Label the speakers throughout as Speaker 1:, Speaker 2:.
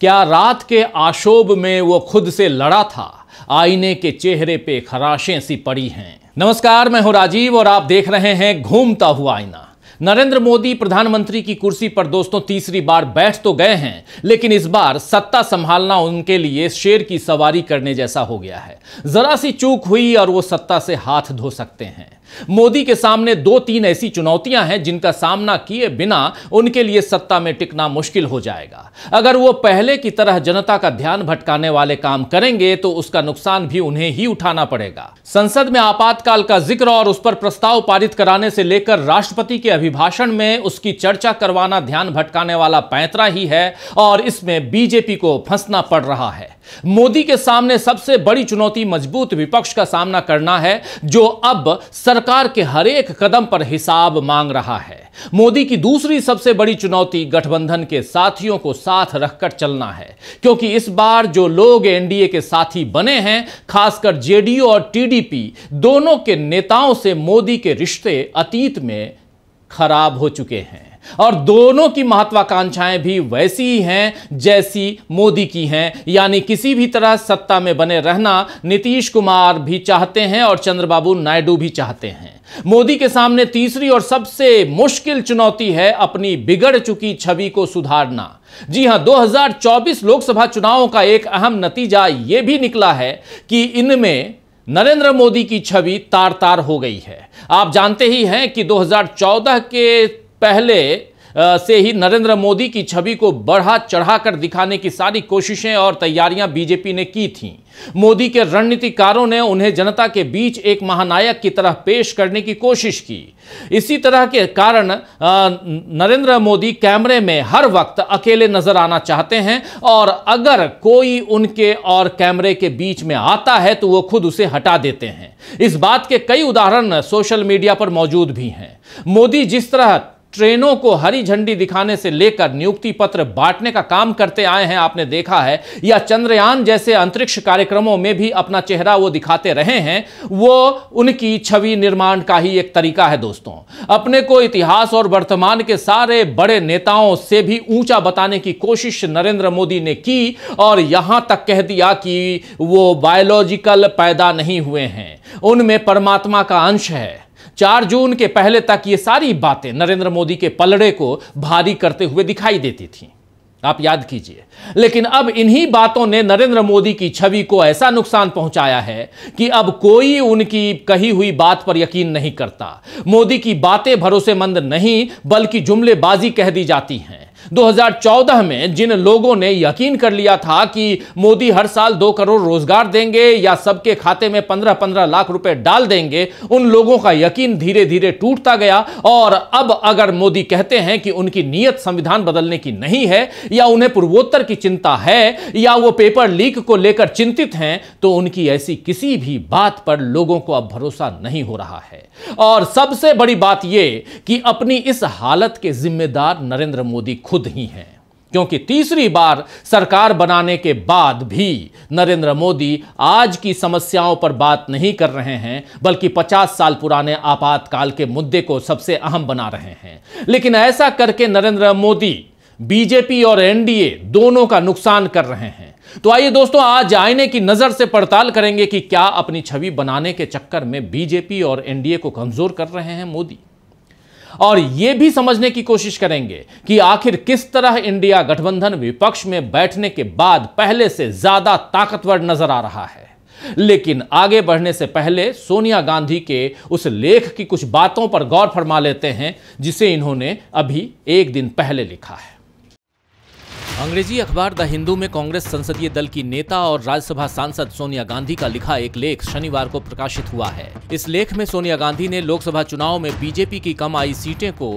Speaker 1: क्या रात के आशोब में वो खुद से लड़ा था आईने के चेहरे पे खराशें सी पड़ी हैं नमस्कार मैं हूं राजीव और आप देख रहे हैं घूमता हुआ आईना नरेंद्र मोदी प्रधानमंत्री की कुर्सी पर दोस्तों तीसरी बार बैठ तो गए हैं लेकिन इस बार सत्ता संभालना उनके लिए शेर की सवारी करने जैसा हो गया है जरा सी चूक हुई और वो सत्ता से हाथ धो सकते हैं मोदी के सामने दो तीन ऐसी चुनौतियां हैं जिनका सामना किए बिना उनके लिए सत्ता में टिकना मुश्किल हो जाएगा अगर वो पहले की तरह जनता का ध्यान भटकाने वाले काम करेंगे तो उसका नुकसान भी उन्हें ही उठाना पड़ेगा संसद में आपातकाल का जिक्र और उस पर प्रस्ताव पारित कराने से लेकर राष्ट्रपति के अभिभाषण में उसकी चर्चा करवाना ध्यान भटकाने वाला पैंतरा ही है और इसमें बीजेपी को फंसना पड़ रहा है मोदी के सामने सबसे बड़ी चुनौती मजबूत विपक्ष का सामना करना है जो अब सरकार के हरेक कदम पर हिसाब मांग रहा है मोदी की दूसरी सबसे बड़ी चुनौती गठबंधन के साथियों को साथ रखकर चलना है क्योंकि इस बार जो लोग एनडीए के साथी बने हैं खासकर जेडीयू और टीडीपी दोनों के नेताओं से मोदी के रिश्ते अतीत में खराब हो चुके हैं और दोनों की महत्वाकांक्षाएं भी वैसी ही हैं जैसी मोदी की हैं यानी किसी भी तरह सत्ता में बने रहना नीतीश कुमार भी चाहते हैं और चंद्रबाबू नायडू भी चाहते हैं मोदी के सामने तीसरी और सबसे मुश्किल चुनौती है अपनी बिगड़ चुकी छवि को सुधारना जी हां 2024 लोकसभा चुनावों का एक अहम नतीजा यह भी निकला है कि इनमें नरेंद्र मोदी की छवि तार तार हो गई है आप जानते ही हैं कि 2014 के पहले से ही नरेंद्र मोदी की छवि को बढ़ा चढ़ाकर दिखाने की सारी कोशिशें और तैयारियां बीजेपी ने की थीं मोदी के रणनीतिकारों ने उन्हें जनता के बीच एक महानायक की तरह पेश करने की कोशिश की इसी तरह के कारण नरेंद्र मोदी कैमरे में हर वक्त अकेले नजर आना चाहते हैं और अगर कोई उनके और कैमरे के बीच में आता है तो वो खुद उसे हटा देते हैं इस बात के कई उदाहरण सोशल मीडिया पर मौजूद भी हैं मोदी जिस तरह ट्रेनों को हरी झंडी दिखाने से लेकर नियुक्ति पत्र बांटने का काम करते आए हैं आपने देखा है या चंद्रयान जैसे अंतरिक्ष कार्यक्रमों में भी अपना चेहरा वो दिखाते रहे हैं वो उनकी छवि निर्माण का ही एक तरीका है दोस्तों अपने को इतिहास और वर्तमान के सारे बड़े नेताओं से भी ऊंचा बताने की कोशिश नरेंद्र मोदी ने की और यहां तक कह दिया कि वो बायोलॉजिकल पैदा नहीं हुए हैं उनमें परमात्मा का अंश है चार जून के पहले तक ये सारी बातें नरेंद्र मोदी के पलड़े को भारी करते हुए दिखाई देती थी आप याद कीजिए लेकिन अब इन्हीं बातों ने नरेंद्र मोदी की छवि को ऐसा नुकसान पहुंचाया है कि अब कोई उनकी कही हुई बात पर यकीन नहीं करता मोदी की बातें भरोसेमंद नहीं बल्कि जुमलेबाजी कह दी जाती हैं 2014 में जिन लोगों ने यकीन कर लिया था कि मोदी हर साल दो करोड़ रोजगार देंगे या सबके खाते में 15-15 लाख रुपए डाल देंगे उन लोगों का यकीन धीरे धीरे टूटता गया और अब अगर मोदी कहते हैं कि उनकी नीयत संविधान बदलने की नहीं है या उन्हें पूर्वोत्तर की चिंता है या वो पेपर लीक को लेकर चिंतित हैं तो उनकी ऐसी किसी भी बात पर लोगों को अब भरोसा नहीं हो रहा है और सबसे बड़ी बात यह कि अपनी इस हालत के जिम्मेदार नरेंद्र मोदी खुद खुद ही हैं क्योंकि तीसरी बार सरकार बनाने के बाद भी नरेंद्र मोदी आज की समस्याओं पर बात नहीं कर रहे हैं बल्कि 50 साल पुराने आपातकाल के मुद्दे को सबसे अहम बना रहे हैं लेकिन ऐसा करके नरेंद्र मोदी बीजेपी और एनडीए दोनों का नुकसान कर रहे हैं तो आइए दोस्तों आज आईने की नजर से पड़ताल करेंगे कि क्या अपनी छवि बनाने के चक्कर में बीजेपी और एनडीए को कमजोर कर रहे हैं मोदी और यह भी समझने की कोशिश करेंगे कि आखिर किस तरह इंडिया गठबंधन विपक्ष में बैठने के बाद पहले से ज्यादा ताकतवर नजर आ रहा है लेकिन आगे बढ़ने से पहले सोनिया गांधी के उस लेख की कुछ बातों पर गौर फरमा लेते हैं जिसे इन्होंने अभी एक दिन पहले लिखा है अंग्रेजी अखबार द हिंदू में कांग्रेस संसदीय दल की नेता और राज्यसभा सांसद सोनिया गांधी का लिखा एक लेख शनिवार को प्रकाशित हुआ है इस लेख में सोनिया गांधी ने लोकसभा चुनाव में बीजेपी की कम आई सीटें को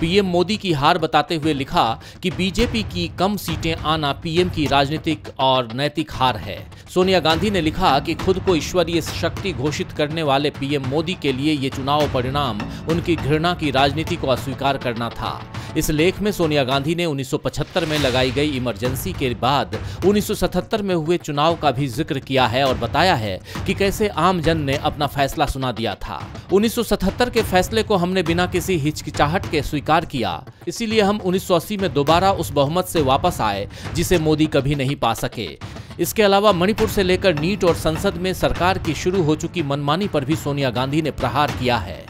Speaker 1: पीएम मोदी की हार बताते हुए लिखा कि बीजेपी की कम सीटें आना पीएम की राजनीतिक और नैतिक हार है सोनिया गांधी ने लिखा कि खुद को ईश्वरीय शक्ति घोषित करने वाले पीएम मोदी के लिए ये चुनाव परिणाम उनकी घृणा की राजनीति को अस्वीकार करना था इस लेख में सोनिया गांधी ने 1975 में लगाई गई इमरजेंसी के बाद 1977 में हुए चुनाव का भी जिक्र किया है और बताया है कि कैसे आम जन ने अपना फैसला सुना दिया था 1977 के फैसले को हमने बिना किसी हिचकिचाहट के स्वीकार किया इसीलिए हम 1980 में दोबारा उस बहुमत से वापस आए जिसे मोदी कभी नहीं पा सके इसके अलावा मणिपुर से लेकर नीट और संसद में सरकार की शुरू हो चुकी मनमानी पर भी सोनिया गांधी ने प्रहार किया है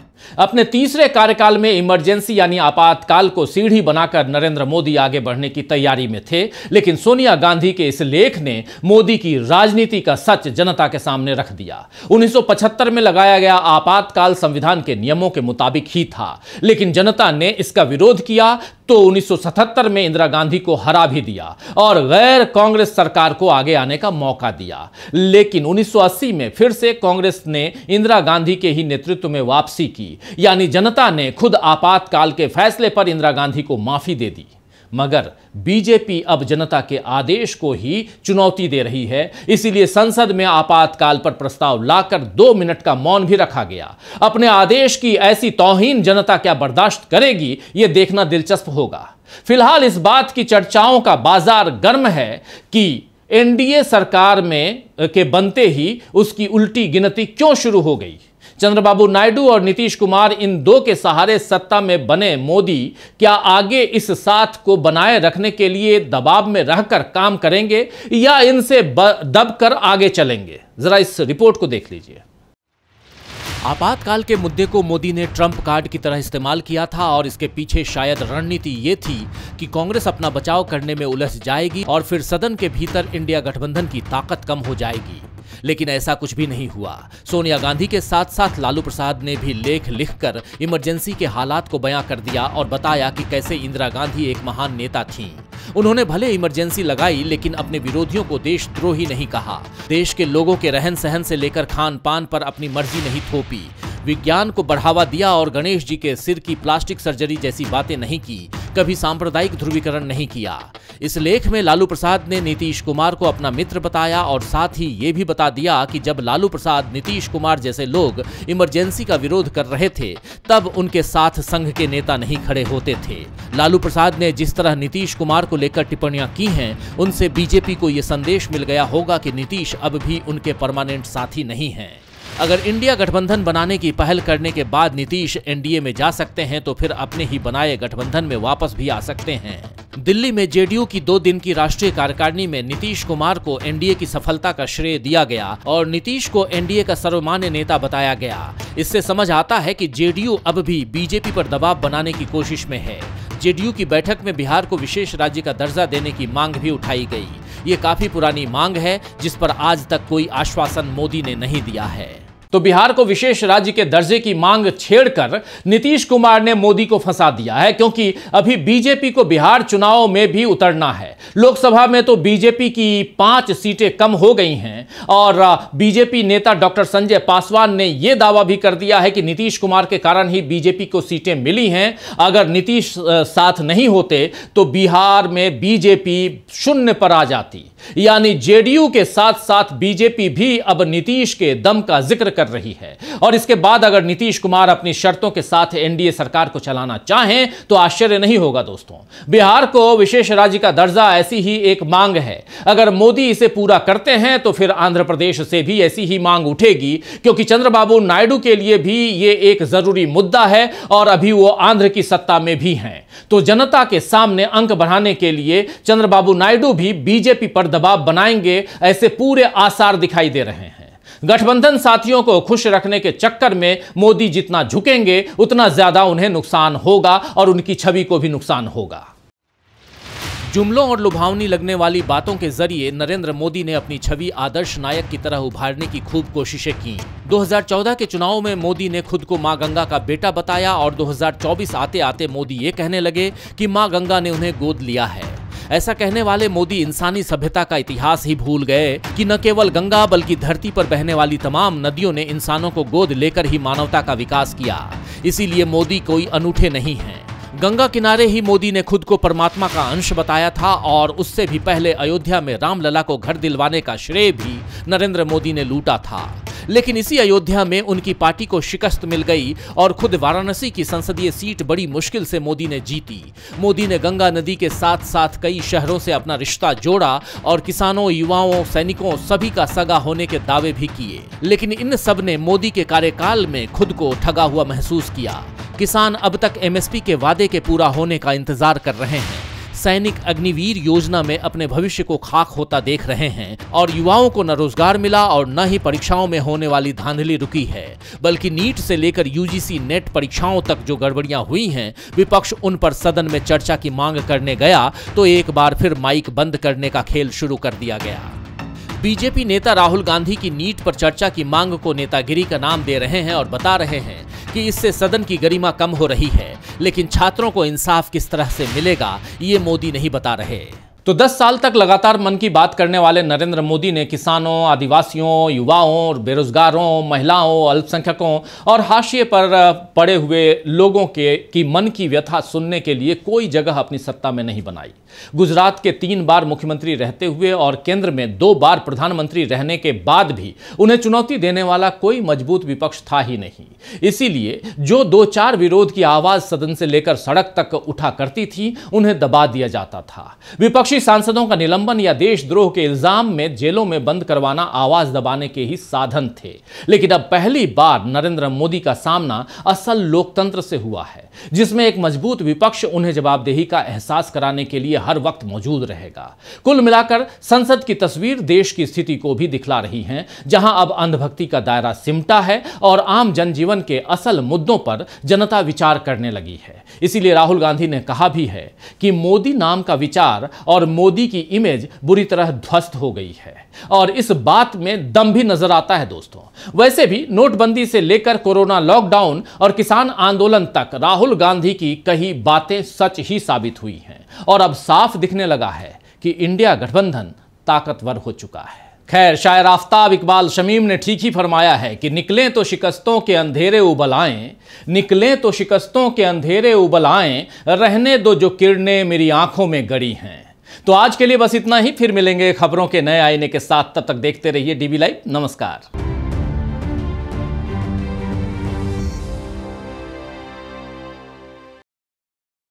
Speaker 1: अपने तीसरे कार्यकाल में इमरजेंसी यानी आपातकाल को सीढ़ी बनाकर नरेंद्र मोदी आगे बढ़ने की तैयारी में थे लेकिन सोनिया गांधी के इस लेख ने मोदी की राजनीति का सच जनता के सामने रख दिया 1975 में लगाया गया आपातकाल संविधान के नियमों के मुताबिक ही था लेकिन जनता ने इसका विरोध किया तो 1977 में इंदिरा गांधी को हरा भी दिया और गैर कांग्रेस सरकार को आगे आने का मौका दिया लेकिन 1980 में फिर से कांग्रेस ने इंदिरा गांधी के ही नेतृत्व में वापसी की की यानी जनता ने खुद आपातकाल के फैसले पर इंदिरा गांधी को माफी दे दी मगर बीजेपी अब जनता के आदेश को ही चुनौती दे रही है इसीलिए संसद में आपातकाल पर प्रस्ताव लाकर दो मिनट का मौन भी रखा गया अपने आदेश की ऐसी तोहीन जनता क्या बर्दाश्त करेगी यह देखना दिलचस्प होगा फिलहाल इस बात की चर्चाओं का बाजार गर्म है कि एनडीए सरकार में के बनते ही उसकी उल्टी गिनती क्यों शुरू हो गई चंद्रबाबू नायडू और नीतीश कुमार इन दो के सहारे सत्ता में बने मोदी क्या आगे इस साथ को बनाए रखने के लिए दबाव में रहकर काम करेंगे या इनसे दबकर आगे चलेंगे जरा इस रिपोर्ट को देख लीजिए आपातकाल के मुद्दे को मोदी ने ट्रंप कार्ड की तरह इस्तेमाल किया था और इसके पीछे शायद रणनीति ये थी कि कांग्रेस अपना बचाव करने में उलझ जाएगी और फिर सदन के भीतर इंडिया गठबंधन की ताकत कम हो जाएगी लेकिन ऐसा कुछ भी नहीं हुआ सोनिया गांधी के साथ साथ लालू प्रसाद ने भी लेख लिखकर इमरजेंसी के हालात को बयां कर दिया और बताया कि कैसे इंदिरा गांधी एक महान नेता थी उन्होंने भले इमरजेंसी लगाई लेकिन अपने विरोधियों को देशद्रोही नहीं कहा देश के लोगों के रहन सहन से लेकर खान पान पर अपनी मर्जी नहीं थोपी विज्ञान को बढ़ावा दिया और गणेश जी के सिर की प्लास्टिक सर्जरी जैसी बातें नहीं की कभी सांप्रदायिक ध्रुवीकरण नहीं किया इस लेख में लालू प्रसाद ने नीतीश कुमार को अपना मित्र बताया और साथ ही ये भी बता दिया कि जब लालू प्रसाद नीतीश कुमार जैसे लोग इमरजेंसी का विरोध कर रहे थे तब उनके साथ संघ के नेता नहीं खड़े होते थे लालू प्रसाद ने जिस तरह नीतीश कुमार को लेकर टिप्पणियां की हैं उनसे बीजेपी को यह संदेश मिल गया होगा कि नीतीश अब भी उनके परमानेंट साथी नहीं हैं अगर इंडिया गठबंधन बनाने की पहल करने के बाद नीतीश एनडीए में जा सकते हैं तो फिर अपने ही बनाए गठबंधन में वापस भी आ सकते हैं दिल्ली में जेडीयू की दो दिन की राष्ट्रीय कार्यकारिणी में नीतीश कुमार को एनडीए की सफलता का श्रेय दिया गया और नीतीश को एनडीए का सर्वमान्य नेता बताया गया इससे समझ आता है कि जेडीयू अब भी बीजेपी पर दबाव बनाने की कोशिश में है जेडीयू की बैठक में बिहार को विशेष राज्य का दर्जा देने की मांग भी उठाई गयी ये काफी पुरानी मांग है जिस पर आज तक कोई आश्वासन मोदी ने नहीं दिया है तो बिहार को विशेष राज्य के दर्जे की मांग छेड़कर नीतीश कुमार ने मोदी को फंसा दिया है क्योंकि अभी बीजेपी को बिहार चुनाव में भी उतरना है लोकसभा में तो बीजेपी की पांच सीटें कम हो गई हैं और बीजेपी नेता डॉक्टर संजय पासवान ने यह दावा भी कर दिया है कि नीतीश कुमार के कारण ही बीजेपी को सीटें मिली हैं अगर नीतीश साथ नहीं होते तो बिहार में बीजेपी शून्य पर आ जाती यानी जेडीयू के साथ साथ बीजेपी भी अब नीतीश के दम का जिक्र कर रही है और इसके बाद अगर नीतीश कुमार अपनी शर्तों के साथ एनडीए सरकार को चलाना चाहें तो आश्चर्य नहीं होगा दोस्तों बिहार को विशेष राज्य का दर्जा ऐसी ही एक मांग है अगर मोदी इसे पूरा करते हैं तो फिर आंध्र प्रदेश से भी ऐसी ही मांग उठेगी क्योंकि चंद्रबाबू नायडू के लिए भी ये एक जरूरी मुद्दा है और अभी वो आंध्र की सत्ता में भी हैं तो जनता के सामने अंक बढ़ाने के लिए चंद्रबाबू नायडू भी बीजेपी पर दबाव बनाएंगे ऐसे पूरे आसार दिखाई दे रहे हैं गठबंधन साथियों को खुश रखने के चक्कर में मोदी जितना झुकेंगे उतना ज्यादा उन्हें नुकसान होगा और उनकी छवि को भी नुकसान होगा जुमलों और लुभावनी लगने वाली बातों के जरिए नरेंद्र मोदी ने अपनी छवि आदर्श नायक की तरह उभारने की खूब कोशिशें की 2014 के चुनाव में मोदी ने खुद को मां गंगा का बेटा बताया और 2024 आते आते मोदी ये कहने लगे कि मां गंगा ने उन्हें गोद लिया है ऐसा कहने वाले मोदी इंसानी सभ्यता का इतिहास ही भूल गए कि न केवल गंगा बल्कि धरती पर बहने वाली तमाम नदियों ने इंसानों को गोद लेकर ही मानवता का विकास किया इसीलिए मोदी कोई अनूठे नहीं है गंगा किनारे ही मोदी ने खुद को परमात्मा का अंश बताया था और उससे भी पहले अयोध्या में रामलला को घर दिलवाने का श्रेय भी नरेंद्र मोदी ने लूटा था लेकिन इसी अयोध्या में उनकी पार्टी को शिकस्त मिल गई और खुद वाराणसी की संसदीय सीट बड़ी मुश्किल से मोदी ने जीती मोदी ने गंगा नदी के साथ साथ कई शहरों से अपना रिश्ता जोड़ा और किसानों युवाओं सैनिकों सभी का सगा होने के दावे भी किए लेकिन इन सब ने मोदी के कार्यकाल में खुद को ठगा हुआ महसूस किया किसान अब तक एमएसपी के वादे के पूरा होने का इंतजार कर रहे हैं सैनिक अग्निवीर योजना में अपने भविष्य को खाक होता देख रहे हैं और युवाओं को न रोजगार मिला और न ही परीक्षाओं में होने वाली धांधली रुकी है बल्कि नीट से लेकर यूजीसी नेट परीक्षाओं तक जो गड़बड़ियां हुई हैं विपक्ष उन पर सदन में चर्चा की मांग करने गया तो एक बार फिर माइक बंद करने का खेल शुरू कर दिया गया बीजेपी नेता राहुल गांधी की नीट पर चर्चा की मांग को नेतागिरी का नाम दे रहे हैं और बता रहे हैं कि इससे सदन की गरिमा कम हो रही है लेकिन छात्रों को इंसाफ किस तरह से मिलेगा ये मोदी नहीं बता रहे तो 10 साल तक लगातार मन की बात करने वाले नरेंद्र मोदी ने किसानों आदिवासियों युवाओं और बेरोजगारों महिलाओं अल्पसंख्यकों और हाशिए पर पड़े हुए लोगों के की मन की व्यथा सुनने के लिए कोई जगह अपनी सत्ता में नहीं बनाई गुजरात के तीन बार मुख्यमंत्री रहते हुए और केंद्र में दो बार प्रधानमंत्री रहने के बाद भी उन्हें चुनौती देने वाला कोई मजबूत विपक्ष था ही नहीं इसीलिए जो दो चार विरोध की आवाज सदन से लेकर सड़क तक उठा करती थी उन्हें दबा दिया जाता था विपक्षी विपक्षी सांसदों का निलंबन या देशद्रोह के इल्जाम में जेलों में बंद करवाना आवाज दबाने के ही साधन थे लेकिन अब पहली बार नरेंद्र मोदी का सामना असल लोकतंत्र से हुआ है जिसमें एक मजबूत विपक्ष उन्हें जवाबदेही का एहसास कराने के लिए हर वक्त मौजूद रहेगा कुल मिलाकर संसद की तस्वीर देश की स्थिति को भी दिखला रही है जहां अब अंधभक्ति का दायरा सिमटा है और आम जनजीवन के असल मुद्दों पर जनता विचार करने लगी है इसीलिए राहुल गांधी ने कहा भी है कि मोदी नाम का विचार और मोदी की इमेज बुरी तरह ध्वस्त हो गई है और इस बात में दम भी नजर आता है दोस्तों वैसे भी नोटबंदी से लेकर कोरोना लॉकडाउन और किसान आंदोलन तक राहुल गांधी की कई बातें सच ही साबित हुई हैं और अब साफ दिखने लगा है कि इंडिया गठबंधन ताकतवर हो चुका है खैर शायर आफ्ताब इकबाल शमीम ने ठीक ही फरमाया है कि निकलें तो शिकस्तों के अंधेरे उबल आएं निकलें तो शिकस्तों के अंधेरे उबल आएं रहने दो जो किरणें मेरी आंखों में गड़ी हैं तो आज के लिए बस इतना ही फिर मिलेंगे खबरों के नए आईने के साथ तब तक देखते रहिए डीबी लाइव नमस्कार